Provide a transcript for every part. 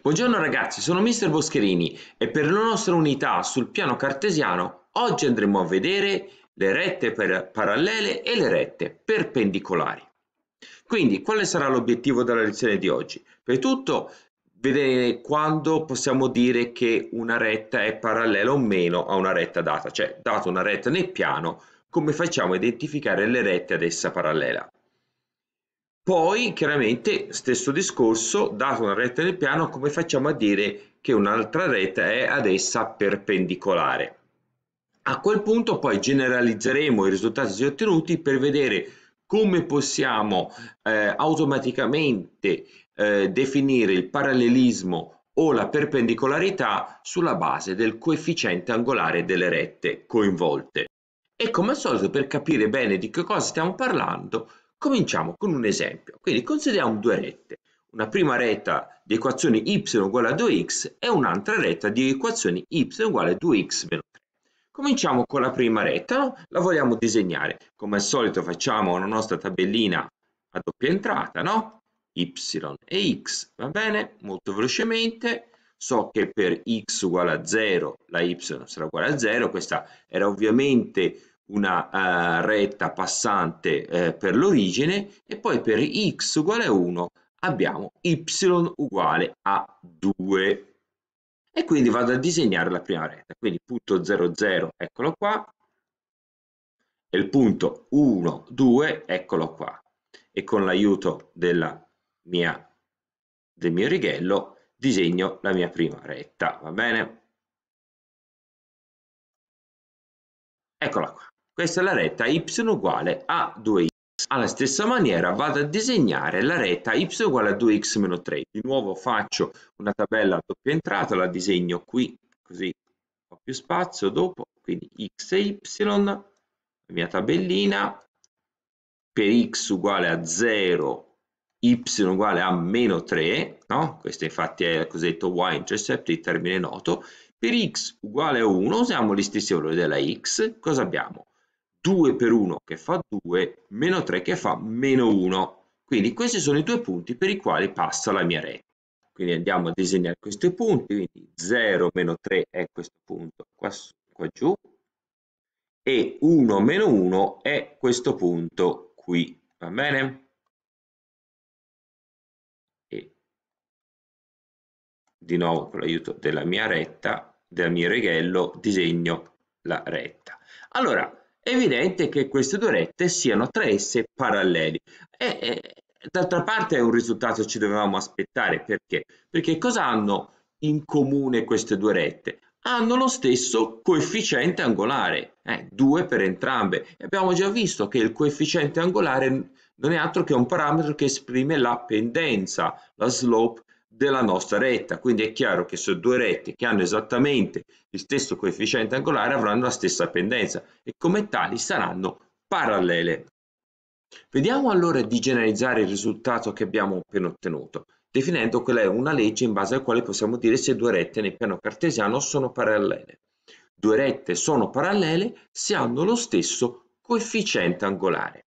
Buongiorno ragazzi, sono Mr. Boscherini e per la nostra unità sul piano cartesiano oggi andremo a vedere le rette parallele e le rette perpendicolari. Quindi quale sarà l'obiettivo della lezione di oggi? Per tutto vedere quando possiamo dire che una retta è parallela o meno a una retta data, cioè data una retta nel piano, come facciamo a identificare le rette ad essa parallela. Poi, chiaramente, stesso discorso, dato una retta nel piano, come facciamo a dire che un'altra retta è ad essa perpendicolare? A quel punto poi generalizzeremo i risultati ottenuti per vedere come possiamo eh, automaticamente eh, definire il parallelismo o la perpendicolarità sulla base del coefficiente angolare delle rette coinvolte. E come al solito per capire bene di che cosa stiamo parlando Cominciamo con un esempio. Quindi consideriamo due rette. Una prima retta di equazione y uguale a 2x e un'altra retta di equazioni y uguale a 2x meno 3. Cominciamo con la prima retta, la vogliamo disegnare. Come al solito facciamo la nostra tabellina a doppia entrata, no? y e x, va bene? Molto velocemente, so che per x uguale a 0 la y sarà uguale a 0, questa era ovviamente una eh, retta passante eh, per l'origine e poi per x uguale a 1 abbiamo y uguale a 2 e quindi vado a disegnare la prima retta quindi punto 0 0 eccolo qua e il punto 1 2 eccolo qua e con l'aiuto della mia del mio righello disegno la mia prima retta va bene eccola qua questa è la retta y uguale a 2x. Alla stessa maniera vado a disegnare la retta y uguale a 2x-3. Di nuovo faccio una tabella a doppia entrata, la disegno qui, così ho più spazio dopo, quindi x e y, la mia tabellina, per x uguale a 0, y uguale a meno 3, no? questo infatti è il cosiddetto y-intercept, il termine noto, per x uguale a 1 usiamo gli stessi valori della x, cosa abbiamo? 2 per 1 che fa 2, meno 3 che fa meno 1. Quindi questi sono i due punti per i quali passa la mia retta. Quindi andiamo a disegnare questi punti, quindi 0 meno 3 è questo punto qua, qua giù e 1 meno 1 è questo punto qui, va bene? E di nuovo con l'aiuto della mia retta, del mio righello, disegno la retta. Allora, è evidente che queste due rette siano tra esse paralleli. E, e d'altra parte è un risultato che ci dovevamo aspettare, perché? Perché cosa hanno in comune queste due rette? Hanno lo stesso coefficiente angolare, 2 eh, per entrambe. abbiamo già visto che il coefficiente angolare non è altro che un parametro che esprime la pendenza, la slope della nostra retta. Quindi è chiaro che se due rette che hanno esattamente il stesso coefficiente angolare avranno la stessa pendenza e come tali saranno parallele. Vediamo allora di generalizzare il risultato che abbiamo appena ottenuto, definendo quella è una legge in base alla quale possiamo dire se due rette nel piano cartesiano sono parallele. Due rette sono parallele se hanno lo stesso coefficiente angolare.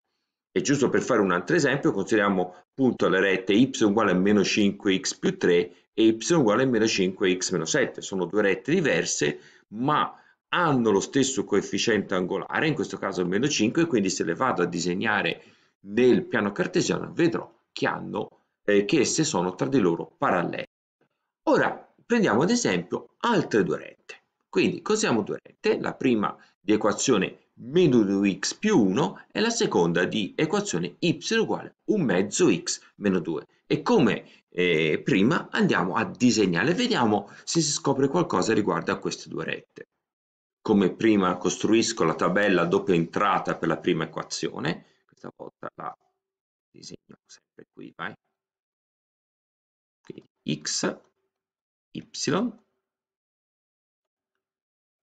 E giusto per fare un altro esempio, consideriamo appunto le rette y uguale a meno 5x più 3 e y uguale a meno 5x meno 7. Sono due rette diverse, ma hanno lo stesso coefficiente angolare, in questo caso meno 5, quindi se le vado a disegnare nel piano cartesiano vedrò che, hanno, eh, che esse sono tra di loro parallele. Ora prendiamo ad esempio altre due rette. Quindi cosiamo due rette, la prima di equazione meno 2x più 1 è la seconda di equazione y uguale 1 mezzo x meno 2. E come eh, prima andiamo a disegnare, vediamo se si scopre qualcosa riguardo a queste due rette. Come prima costruisco la tabella doppia entrata per la prima equazione, questa volta la disegno sempre qui, vai. Quindi x, y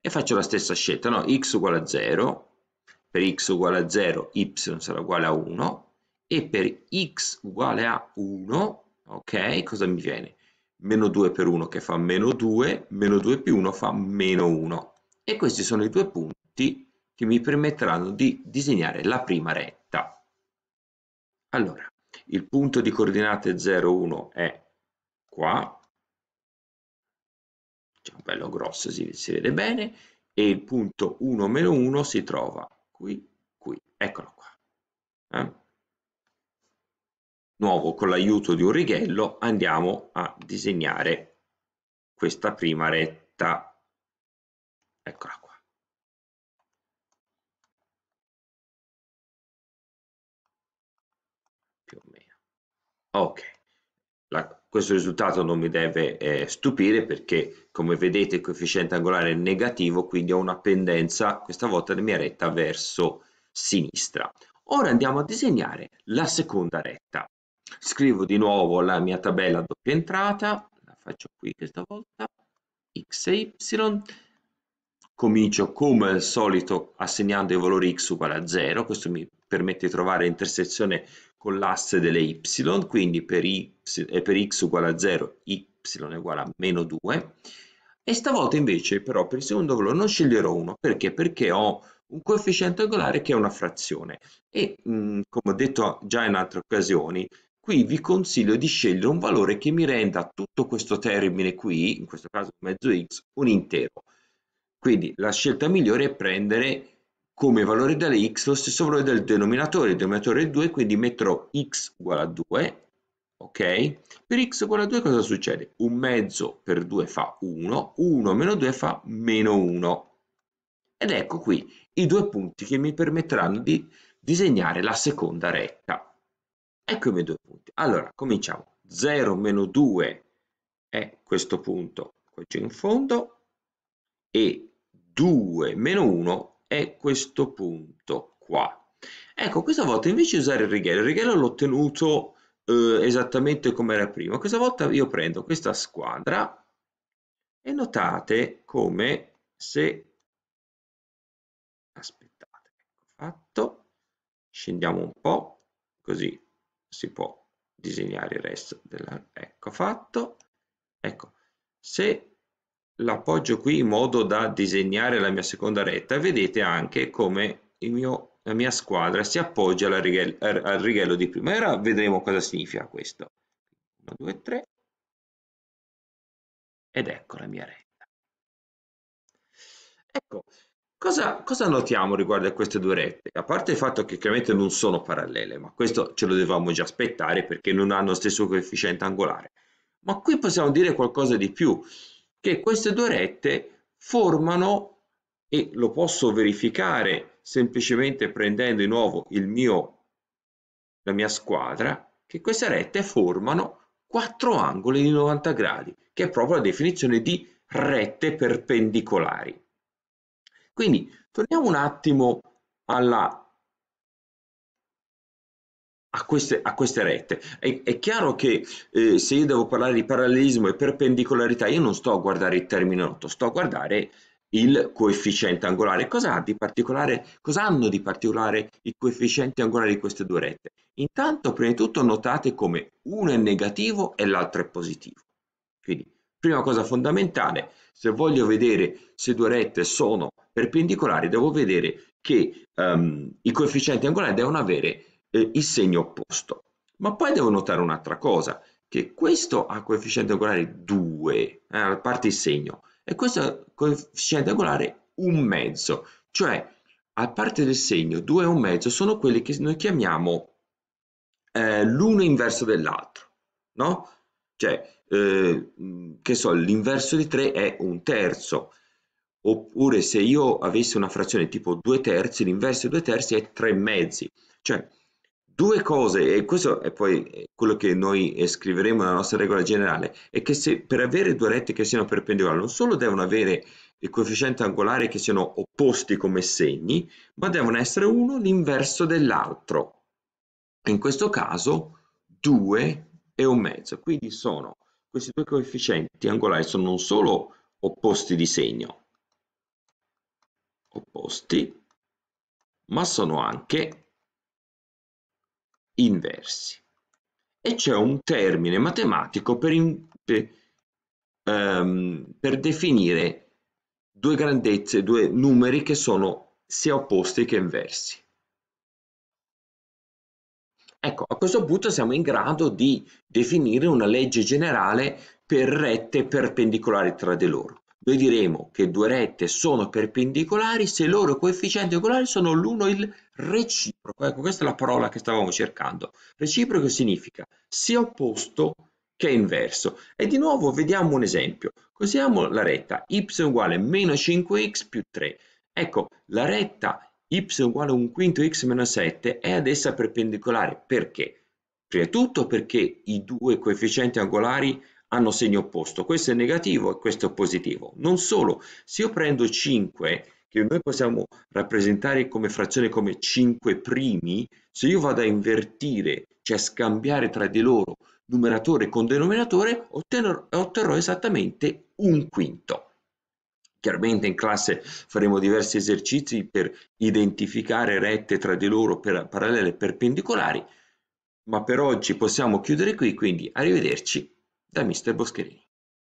e faccio la stessa scelta, no? x uguale a 0, per x uguale a 0 y sarà uguale a 1 e per x uguale a 1, ok, cosa mi viene? Meno 2 per 1 che fa meno 2, meno 2 più 1 fa meno 1 e questi sono i due punti che mi permetteranno di disegnare la prima retta. Allora, il punto di coordinate 0, 1 è qua, cioè bello grosso, si, si vede bene, e il punto 1 meno 1 si trova qui, qui, eccolo qua. Eh? Nuovo con l'aiuto di un righello andiamo a disegnare questa prima retta, eccola qua. Più o meno. Ok, la, questo risultato non mi deve eh, stupire perché come vedete il coefficiente angolare è negativo, quindi ho una pendenza questa volta della mia retta verso sinistra. Ora andiamo a disegnare la seconda retta. Scrivo di nuovo la mia tabella doppia entrata, la faccio qui questa volta, x e y, comincio come al solito assegnando i valori x uguale a 0, questo mi permette di trovare intersezione con l'asse delle y, quindi per, y, per x uguale a 0, y è uguale a meno 2, e stavolta invece però per il secondo valore non sceglierò 1, perché? Perché ho un coefficiente angolare che è una frazione e mh, mm, come ho detto già in altre occasioni, qui vi consiglio di scegliere un valore che mi renda tutto questo termine qui, in questo caso mezzo x, un intero quindi la scelta migliore è prendere come valore della x lo stesso valore del denominatore, il denominatore è 2, quindi metterò x uguale a 2, ok? Per x uguale a 2 cosa succede? Un mezzo per 2 fa 1, 1 meno 2 fa meno 1. Ed ecco qui i due punti che mi permetteranno di disegnare la seconda retta. Ecco i miei due punti. Allora, cominciamo. 0 meno 2 è questo punto qua giù in fondo e 2 meno 1 è questo punto qua. Ecco, questa volta invece di usare il righello, il righello l'ho ottenuto eh, esattamente come era prima, questa volta io prendo questa squadra e notate come se... Aspettate, ecco fatto, scendiamo un po', così si può disegnare il resto della... Ecco fatto, ecco, se l'appoggio qui in modo da disegnare la mia seconda retta vedete anche come mio, la mia squadra si appoggia righe, al righello di prima e ora vedremo cosa significa questo 1 2 3 ed ecco la mia retta ecco cosa, cosa notiamo riguardo a queste due rette a parte il fatto che chiaramente non sono parallele ma questo ce lo dovevamo già aspettare perché non hanno lo stesso coefficiente angolare ma qui possiamo dire qualcosa di più che queste due rette formano, e lo posso verificare semplicemente prendendo di nuovo il mio, la mia squadra, che queste rette formano quattro angoli di 90 gradi, che è proprio la definizione di rette perpendicolari. Quindi torniamo un attimo alla a queste, a queste, rette. È, è chiaro che eh, se io devo parlare di parallelismo e perpendicolarità, io non sto a guardare il termine rotto, sto a guardare il coefficiente angolare. Cosa, ha di particolare, cosa hanno di particolare i coefficienti angolari di queste due rette? Intanto, prima di tutto, notate come uno è negativo e l'altro è positivo. Quindi, prima cosa fondamentale, se voglio vedere se due rette sono perpendicolari, devo vedere che um, ehm, i coefficienti angolari devono avere eh, il segno opposto. Ma poi devo notare un'altra cosa, che questo ha coefficiente angolare 2, eh, a parte il segno, e questo ha coefficiente angolare un mezzo, cioè a parte del segno 2 e un mezzo sono quelli che noi chiamiamo eh, l'uno inverso dell'altro, no? Cioè, eh, che so, l'inverso di 3 è un terzo, oppure se io avessi una frazione tipo 2 terzi, l'inverso di 2 terzi è 3 mezzi, cioè Due cose, e questo è poi quello che noi scriveremo nella nostra regola generale, è che se per avere due rette che siano perpendicolari non solo devono avere il coefficiente angolare che siano opposti come segni, ma devono essere uno l'inverso dell'altro. In questo caso 2 e un mezzo, quindi sono questi due coefficienti angolari sono non solo opposti di segno, opposti, ma sono anche inversi. E c'è un termine matematico per, in, per, ehm, per definire due grandezze, due numeri che sono sia opposti che inversi. Ecco, a questo punto siamo in grado di definire una legge generale per rette perpendicolari tra di loro. Noi diremo che due rette sono perpendicolari se i loro coefficienti angolari sono l'uno il reciproco. Ecco, questa è la parola che stavamo cercando. Reciproco significa sia opposto che inverso. E di nuovo vediamo un esempio. Cosiamo la retta y uguale meno 5x più 3. Ecco, la retta y uguale 1 quinto x meno 7 è ad essa perpendicolare. Perché? Prima di tutto perché i due coefficienti angolari hanno segno opposto, questo è negativo e questo è positivo. Non solo, se io prendo 5 che noi possiamo rappresentare come frazione come 5 primi, se io vado a invertire, cioè a scambiare tra di loro numeratore con denominatore, ottenerò, otterrò esattamente un quinto. Chiaramente in classe faremo diversi esercizi per identificare rette tra di loro per, parallele e perpendicolari, ma per oggi possiamo chiudere qui, quindi arrivederci da Mr. Boscherini.